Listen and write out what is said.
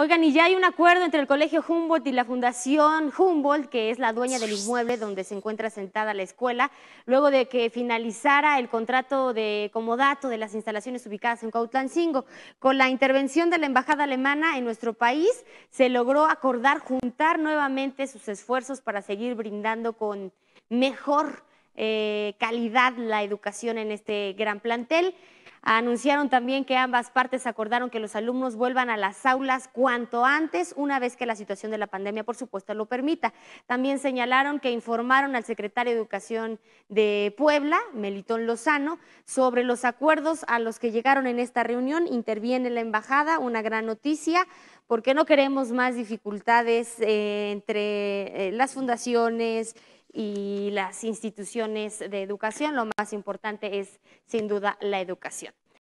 Oigan, y ya hay un acuerdo entre el Colegio Humboldt y la Fundación Humboldt, que es la dueña del inmueble donde se encuentra sentada la escuela, luego de que finalizara el contrato de comodato de las instalaciones ubicadas en Cautlancingo. Con la intervención de la Embajada Alemana en nuestro país, se logró acordar juntar nuevamente sus esfuerzos para seguir brindando con mejor eh, calidad la educación en este gran plantel. Anunciaron también que ambas partes acordaron que los alumnos vuelvan a las aulas cuanto antes, una vez que la situación de la pandemia, por supuesto, lo permita. También señalaron que informaron al secretario de Educación de Puebla, Melitón Lozano, sobre los acuerdos a los que llegaron en esta reunión. Interviene la embajada, una gran noticia, porque no queremos más dificultades eh, entre eh, las fundaciones, y las instituciones de educación. Lo más importante es, sin duda, la educación.